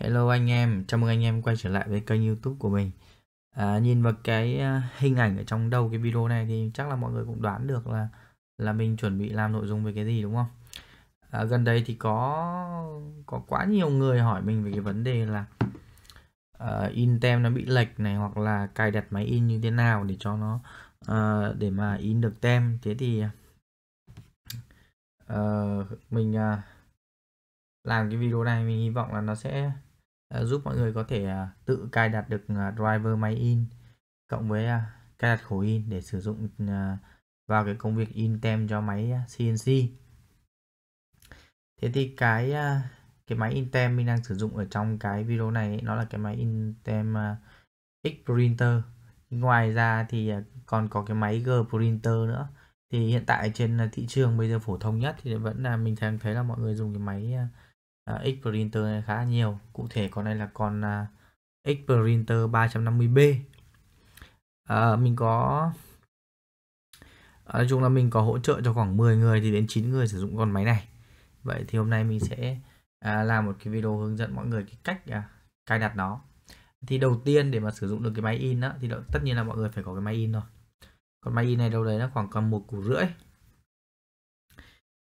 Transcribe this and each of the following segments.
Hello anh em, chào mừng anh em quay trở lại với kênh youtube của mình à, Nhìn vào cái à, hình ảnh ở trong đầu cái video này thì chắc là mọi người cũng đoán được là là mình chuẩn bị làm nội dung về cái gì đúng không? À, gần đây thì có có quá nhiều người hỏi mình về cái vấn đề là uh, à, in tem nó bị lệch này hoặc là cài đặt máy in như thế nào để cho nó uh, để mà in được tem thế thì uh, mình uh, làm cái video này mình hy vọng là nó sẽ Ờ, giúp mọi người có thể à, tự cài đặt được à, driver máy in cộng với à, cài đặt khổ in để sử dụng vào cái công việc in tem cho máy CNC thế thì cái cái máy in tem mình đang sử dụng ở trong cái video này ấy, nó là cái máy in tem X printer ngoài ra thì còn có cái máy G printer nữa thì hiện tại trên thị trường bây giờ phổ thông nhất thì vẫn là mình thường thấy là mọi người dùng cái máy à, xprinter này khá nhiều cụ thể con này là con à, xprinter 350b à, mình có à, nói chung là mình có hỗ trợ cho khoảng 10 người thì đến 9 người sử dụng con máy này vậy thì hôm nay mình sẽ à, làm một cái video hướng dẫn mọi người cái cách à, cài đặt nó thì đầu tiên để mà sử dụng được cái máy in đó, thì đó, tất nhiên là mọi người phải có cái máy in rồi còn máy in này đâu đấy nó khoảng cầm một củ rưỡi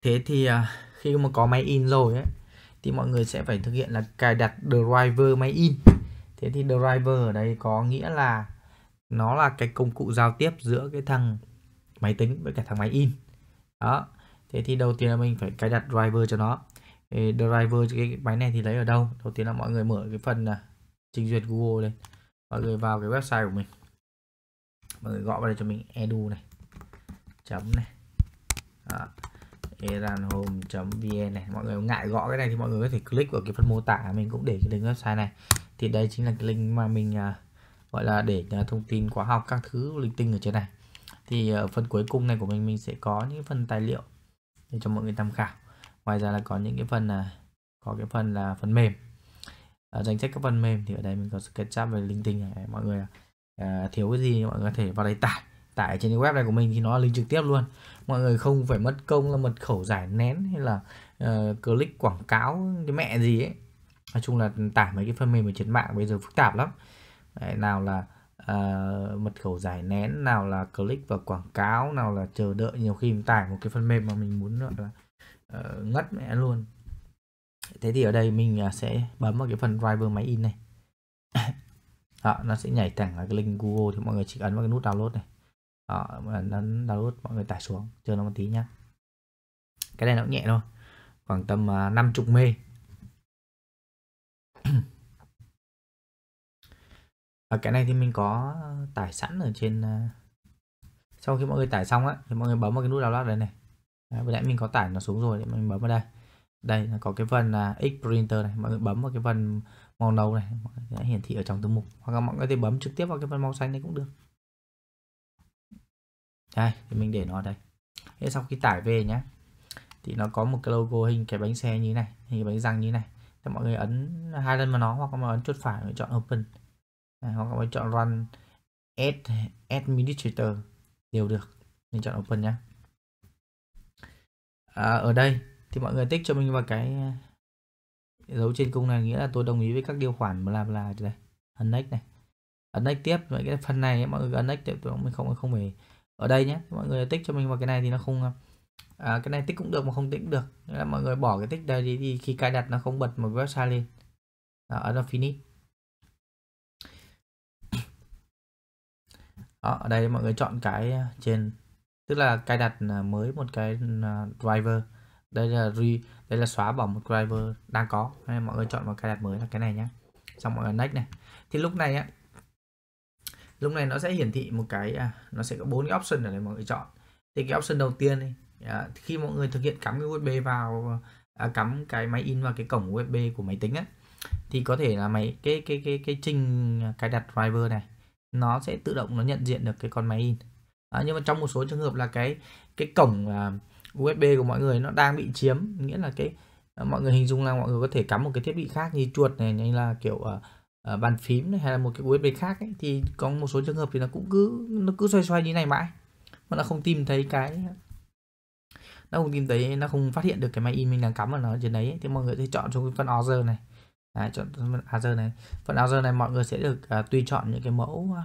thế thì à, khi mà có máy in rồi ấy thì mọi người sẽ phải thực hiện là cài đặt driver máy in thế thì driver ở đây có nghĩa là nó là cái công cụ giao tiếp giữa cái thằng máy tính với cả thằng máy in đó thế thì đầu tiên là mình phải cài đặt driver cho nó thì driver cái máy này thì lấy ở đâu đầu tiên là mọi người mở cái phần à, trình duyệt google lên mọi người vào cái website của mình mọi người gõ vào đây cho mình edu này chấm này đó eranhome.vn này mọi người ngại gõ cái này thì mọi người có thể click vào cái phần mô tả mình cũng để cái link website này thì đây chính là cái link mà mình uh, gọi là để uh, thông tin khóa học các thứ linh tinh ở trên này thì ở à, phần cuối cùng này của mình mình sẽ có những phần tài liệu để cho mọi người tham khảo ngoài ra là có những cái phần là có cái phần là phần mềm ở danh sách các phần mềm thì ở đây mình có SketchUp về linh tinh này mọi người uh, thiếu cái gì mọi người có thể vào đây tải tải trên cái web này của mình thì nó là link trực tiếp luôn mọi người không phải mất công là mật khẩu giải nén hay là uh, click quảng cáo cái mẹ gì ấy nói chung là tải mấy cái phần mềm ở trên mạng bây giờ phức tạp lắm Đấy, nào là uh, mật khẩu giải nén nào là click vào quảng cáo nào là chờ đợi nhiều khi mình tải một cái phần mềm mà mình muốn gọi là uh, ngất mẹ luôn thế thì ở đây mình à, sẽ bấm vào cái phần driver máy in này đó, nó sẽ nhảy thẳng vào cái link Google thì mọi người chỉ ấn vào cái nút download này Ờ, đó, nó download mọi người tải xuống chờ nó một tí nhá cái này nó cũng nhẹ thôi khoảng tầm uh, à, 50 mê Ở cái này thì mình có tải sẵn ở trên à, sau khi mọi người tải xong á thì mọi người bấm vào cái nút download đây này Đấy, vừa nãy mình có tải nó xuống rồi thì mình bấm vào đây đây có cái phần là x printer này mọi người bấm vào cái phần màu nâu này sẽ hiển thị ở trong thư mục hoặc là mọi người có thể bấm trực tiếp vào cái phần màu xanh này cũng được đây thì mình để nó đây thế sau khi tải về nhé thì nó có một cái logo hình cái bánh xe như này hình cái bánh răng như này thì mọi người ấn hai lần vào nó hoặc mọi người ấn chuột phải người chọn open Đấy, hoặc mọi người chọn run add administrator đều được mình chọn open nhé à, ở đây thì mọi người tích cho mình vào cái dấu trên cung này nghĩa là tôi đồng ý với các điều khoản mà làm là đây ấn next này ấn next tiếp với cái phần này mọi người ấn next tiếp tôi mình không không phải ở đây nhé mọi người tích cho mình vào cái này thì nó không à, cái này tích cũng được mà không tích được Nên là mọi người bỏ cái tích đây đi, thì khi cài đặt nó không bật một website lên đó, ở đó finish đó, ở đây mọi người chọn cái trên tức là cài đặt à, mới một cái à, driver đây là re, đây là xóa bỏ một driver đang có nên mọi người chọn vào cài đặt mới là cái này nhé xong mọi người next này thì lúc này á lúc này nó sẽ hiển thị một cái à, nó sẽ có bốn cái option ở đây mọi người chọn thì cái option đầu tiên này, à, khi mọi người thực hiện cắm cái USB vào à, cắm cái máy in vào cái cổng USB của máy tính á thì có thể là máy cái cái cái cái trình cài đặt driver này nó sẽ tự động nó nhận diện được cái con máy in à, nhưng mà trong một số trường hợp là cái cái cổng à, USB của mọi người nó đang bị chiếm nghĩa là cái à, mọi người hình dung là mọi người có thể cắm một cái thiết bị khác như chuột này như là kiểu à, Ờ, bàn phím này hay là một cái USB khác ấy, thì có một số trường hợp thì nó cũng cứ nó cứ xoay xoay như này mãi mà nó không tìm thấy cái nó không tìm thấy nó không phát hiện được cái máy in mình đang cắm vào nó trên đấy ấy. thì mọi người sẽ chọn trong phần order này à, chọn phần order này phần order này mọi người sẽ được uh, tùy chọn những cái mẫu uh,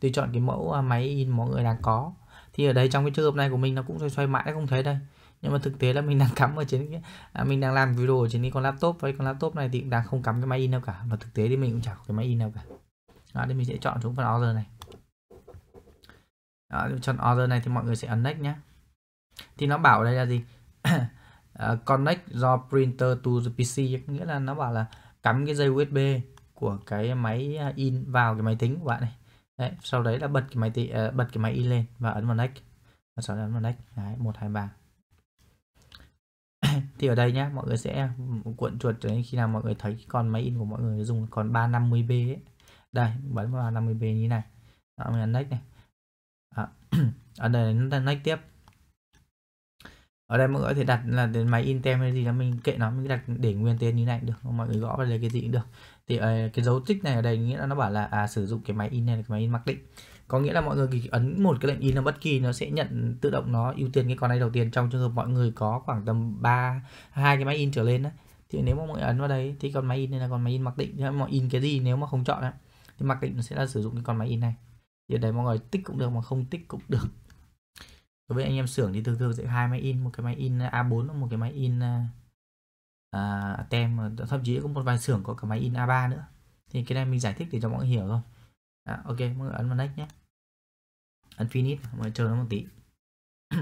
tùy chọn cái mẫu uh, máy in mọi người đang có thì ở đây trong cái trường hợp này của mình nó cũng xoay xoay mãi không thấy đây nhưng mà thực tế là mình đang cắm ở trên cái, à, mình đang làm video ở trên cái con laptop với con laptop này thì cũng đang không cắm cái máy in đâu cả và thực tế thì mình cũng chẳng có cái máy in đâu cả đó thì mình sẽ chọn xuống phần order này đó, chọn order này thì mọi người sẽ ấn next nhé thì nó bảo đây là gì uh, connect do printer to the PC nghĩa là nó bảo là cắm cái dây USB của cái máy à, in vào cái máy tính của bạn này đấy, sau đấy là bật cái máy tí, uh, à, bật cái máy in lên và ấn vào next và sau đó ấn vào next đấy, một hai ba thì ở đây nhá mọi người sẽ ừ, cuộn chuột cho đến khi nào mọi người thấy con máy in của mọi người dùng còn 350B ấy. đây bấm vào 350B như này đó, mình next này à, ở đây nó đang next tiếp ở đây mọi người có thể đặt là đến máy in tem hay gì đó mình kệ nó mình đặt để nguyên tên như này được mọi người gõ vào đây cái gì cũng được thì ờ, cái dấu tích này ở đây nghĩa là nó bảo là à, sử dụng cái máy in này là cái máy in mặc định có nghĩa là mọi người chỉ ấn một cái lệnh in là bất kỳ nó sẽ nhận tự động nó ưu tiên cái con này đầu tiên trong trường hợp mọi người có khoảng tầm 3 hai cái máy in trở lên đó. thì nếu mà mọi người ấn vào đây thì con máy in này là con máy in mặc định nếu mà in cái gì nếu mà không chọn á thì mặc định sẽ là sử dụng cái con máy in này thì ở mọi người tích cũng được mà không tích cũng được đối với anh em xưởng thì thường thường sẽ hai máy in một cái máy in A4 một cái máy in à, à tem thậm chí có một vài xưởng có cả máy in A3 nữa thì cái này mình giải thích để cho mọi người hiểu thôi à, ok mọi người ấn vào next nhé finish mọi người chờ nó một tí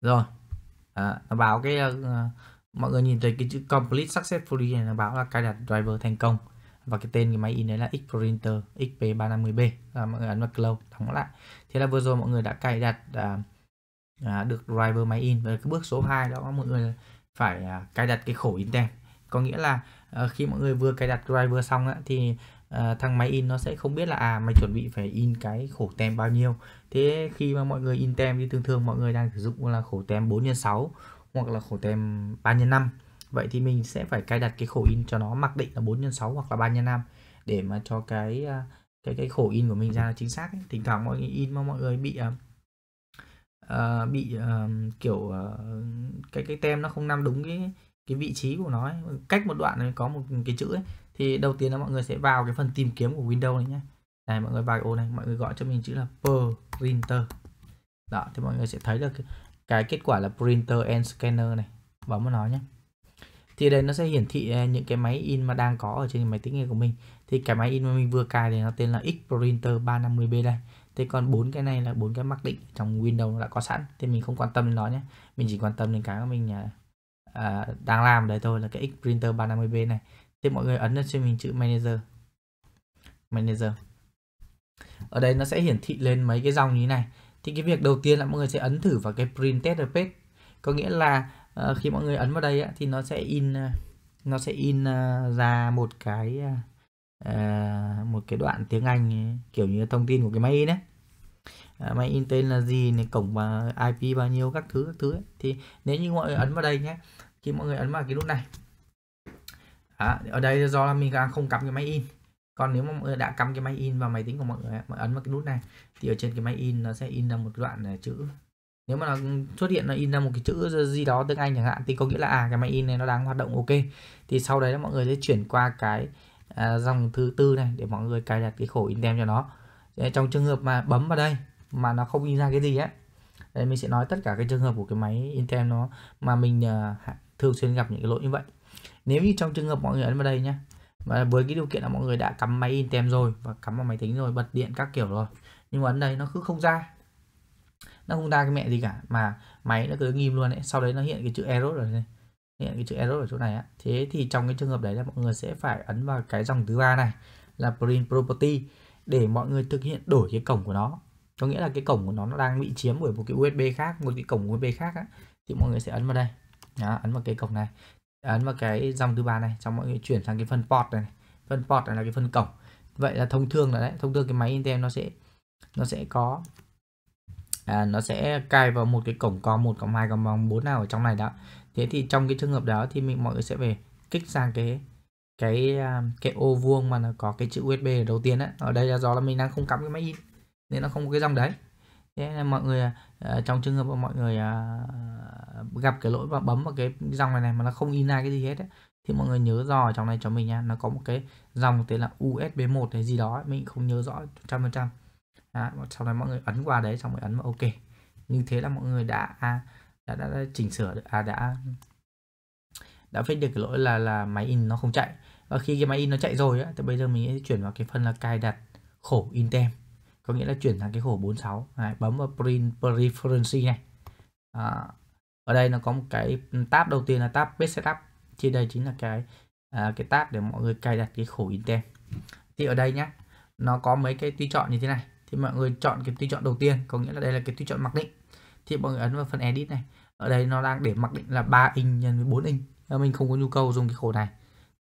rồi à, nó báo cái uh, mọi người nhìn thấy cái chữ complete successfully này nó báo là cài đặt driver thành công và cái tên cái máy in đấy là xprinter xp350b là mọi người ấn vào close đóng lại thế là vừa rồi mọi người đã cài đặt à, à, được driver máy in và cái bước số 2 đó mọi người phải à, cài đặt cái khổ in tem có nghĩa là Ờ, khi mọi người vừa cài đặt driver xong á, thì à, ờ, thằng máy in nó sẽ không biết là à mày chuẩn bị phải in cái khổ tem bao nhiêu thế khi mà mọi người in tem thì thường thường mọi người đang sử dụng là khổ tem 4 x 6 hoặc là khổ tem 3 x 5 vậy thì mình sẽ phải cài đặt cái khổ in cho nó mặc định là 4 x 6 hoặc là 3 x 5 để mà cho cái ờ, cái cái khổ in của mình ra là chính xác ấy. thỉnh thoảng mọi người in mà mọi người bị uh, bị uh, kiểu uh, cái cái tem nó không nằm đúng cái cái vị trí của nó ấy, cách một đoạn này có một cái chữ ấy thì đầu tiên là mọi người sẽ vào cái phần tìm kiếm của Windows này nhé này mọi người vào cái ô này mọi người gọi cho mình chữ là printer đó thì mọi người sẽ thấy được cái, kết quả là printer and scanner này bấm vào nó nhé thì đây nó sẽ hiển thị à, những cái máy in mà đang có ở trên máy tính này của mình thì cái máy in mà mình vừa cài thì nó tên là Xprinter 350B đây thế còn bốn cái này là bốn cái mặc định trong Windows đã có sẵn thì mình không quan tâm đến nó nhé mình chỉ quan tâm đến cái mà mình à, À, đang làm đấy thôi là cái X Printer 350B này thì mọi người ấn lên trên mình chữ manager manager ở đây nó sẽ hiển thị lên mấy cái dòng như thế này thì cái việc đầu tiên là mọi người sẽ ấn thử vào cái print test page có nghĩa là uh, khi mọi người ấn vào đây á, thì nó sẽ in uh, nó sẽ in uh, ra một cái uh, một cái đoạn tiếng Anh kiểu như thông tin của cái máy in ấy À, máy in tên là gì này cổng và IP bao nhiêu các thứ các thứ ấy. thì nếu như mọi người ấn vào đây nhé khi mọi người ấn vào cái nút này à, ở đây do là mình đang không cắm cái máy in còn nếu mà mọi người đã cắm cái máy in vào máy tính của mọi người mọi ấn vào cái nút này thì ở trên cái máy in nó sẽ in ra một đoạn này, chữ nếu mà nó xuất hiện nó in ra một cái chữ gì đó tiếng Anh chẳng hạn thì có nghĩa là à cái máy in này nó đang hoạt động ok thì sau đấy mọi người sẽ chuyển qua cái à, dòng thứ tư này để mọi người cài đặt cái khổ in tem cho nó Đấy, trong trường hợp mà bấm vào đây mà nó không in ra cái gì á đây mình sẽ nói tất cả cái trường hợp của cái máy Intel nó mà mình uh, thường xuyên gặp những cái lỗi như vậy nếu như trong trường hợp mọi người ấn vào đây nhé và với cái điều kiện là mọi người đã cắm máy Intel rồi và cắm vào máy tính rồi bật điện các kiểu rồi nhưng mà ấn đây nó cứ không ra nó không ra cái mẹ gì cả mà máy nó cứ nghiêm luôn đấy sau đấy nó hiện cái chữ error rồi này hiện cái chữ error ở chỗ này á thế thì trong cái trường hợp đấy là mọi người sẽ phải ấn vào cái dòng thứ ba này là print property để mọi người thực hiện đổi cái cổng của nó có nghĩa là cái cổng của nó nó đang bị chiếm bởi một cái USB khác một cái cổng USB khác á, thì mọi người sẽ ấn vào đây đó, ấn vào cái cổng này ấn vào cái dòng thứ ba này xong mọi người chuyển sang cái phần port này, này. phần port này là cái phần cổng vậy là thông thường là đấy thông thường cái máy Intel nó sẽ nó sẽ có à, nó sẽ cài vào một cái cổng COM một cổng hai, cổng bốn nào ở trong này đó thế thì trong cái trường hợp đó thì mình mọi người sẽ về kích sang cái cái à, cái ô vuông mà nó có cái chữ USB đầu tiên á ở đây là do là mình đang không cắm cái máy in nên nó không có cái dòng đấy thế nên mọi người à, trong trường hợp mà mọi người à, gặp cái lỗi và bấm vào cái dòng này này mà nó không in ra cái gì hết ấy, thì mọi người nhớ dò trong này cho mình nha nó có một cái dòng tên là USB 1 hay gì đó ấy. mình không nhớ rõ trăm phần trăm sau này mọi người ấn qua đấy xong rồi ấn vào OK như thế là mọi người đã đã, đã, đã chỉnh sửa được, à, đã đã phát được cái lỗi là là máy in nó không chạy và khi cái máy in nó chạy rồi á thì bây giờ mình sẽ chuyển vào cái phần là cài đặt khổ in tem có nghĩa là chuyển sang cái khổ 46 này, bấm vào print preference này à, ở đây nó có một cái tab đầu tiên là tab page setup trên đây chính là cái à, cái tab để mọi người cài đặt cái khổ in tem thì ở đây nhá nó có mấy cái tùy chọn như thế này thì mọi người chọn cái tùy chọn đầu tiên có nghĩa là đây là cái tùy chọn mặc định thì mọi người ấn vào phần edit này ở đây nó đang để mặc định là 3 inch nhân với 4 inch mình không có nhu cầu dùng cái khổ này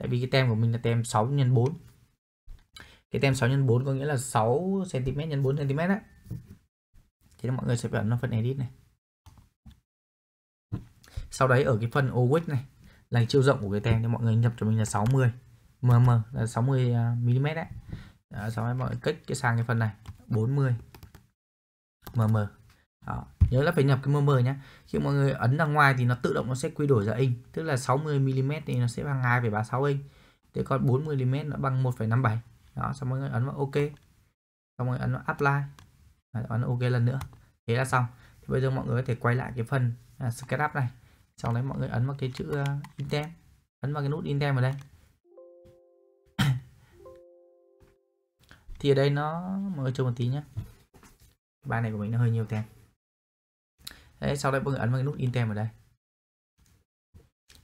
tại vì cái tem của mình là tem 6 x 4 cái tem 6 x 4 có nghĩa là 6 cm x 4 cm á thì mọi người sẽ phải ấn vào phần edit này sau đấy ở cái phần OWIC này là chiều rộng của cái tem thì mọi người nhập cho mình là 60 mm là 60 mm à, đấy. Đó, sau đấy mọi người kích cái sang cái phần này 40 mm đó. Nhớ là phải nhập cái mờ mờ nhé Khi mọi người ấn ra ngoài thì nó tự động nó sẽ quy đổi ra inch Tức là 60mm thì nó sẽ bằng 2,36 inch Thế còn 40 mm nó bằng 1,57 Đó, xong mọi người ấn vào OK Xong mọi người ấn vào Apply Đó, ấn OK lần nữa Thế là xong Thì bây giờ mọi người có thể quay lại cái phần à, SketchUp này Sau đấy mọi người ấn vào cái chữ uh, à, Intem Ấn vào cái nút Intem ở đây Thì ở đây nó, mọi người chờ một tí nhé Bài này của mình nó hơi nhiều tem Đấy, sau đây mọi người ấn vào cái nút in tem ở đây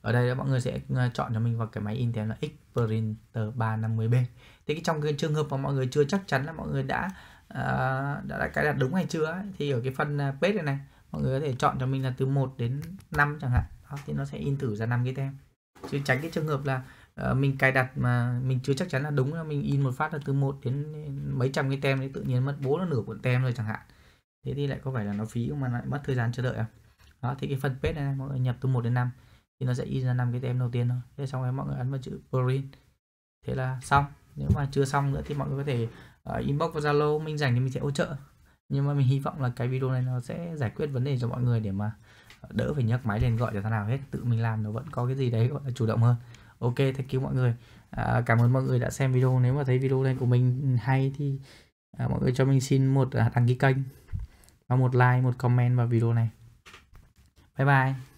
ở đây đó, mọi người sẽ ờ, chọn cho mình vào cái máy in tem là Xprinter 350B thế cái trong cái trường hợp mà mọi người chưa chắc chắn là mọi người đã uh, đã, đã cài đặt đúng hay chưa ấy, thì ở cái phần ờ, page này này mọi người có thể chọn cho mình là từ 1 đến 5 chẳng hạn đó, thì nó sẽ in thử ra năm cái tem chứ tránh cái trường hợp là uh, mình cài đặt mà mình chưa chắc chắn là đúng là mình in một phát là từ 1 đến mấy trăm cái tem thì tự nhiên mất bố nó nửa cuộn tem rồi chẳng hạn thế thì lại có phải là nó phí không mà lại mất thời gian chờ đợi à đó thì cái phần page này mọi người nhập từ 1 đến 5 thì nó sẽ in ra năm cái tem đầu tiên thôi thế xong rồi mọi người ấn vào chữ print thế là xong nếu mà chưa xong nữa thì mọi người có thể uh, inbox vào zalo mình dành thì mình sẽ hỗ trợ nhưng mà mình hy vọng là cái video này nó sẽ giải quyết vấn đề cho mọi người để mà đỡ phải nhấc máy lên gọi cho thằng nào hết tự mình làm nó vẫn có cái gì đấy gọi là chủ động hơn ok thank you mọi người à, cảm ơn mọi người đã xem video nếu mà thấy video này của mình hay thì à, mọi người cho mình xin một à, đăng ký kênh và một like một comment vào video này bye bye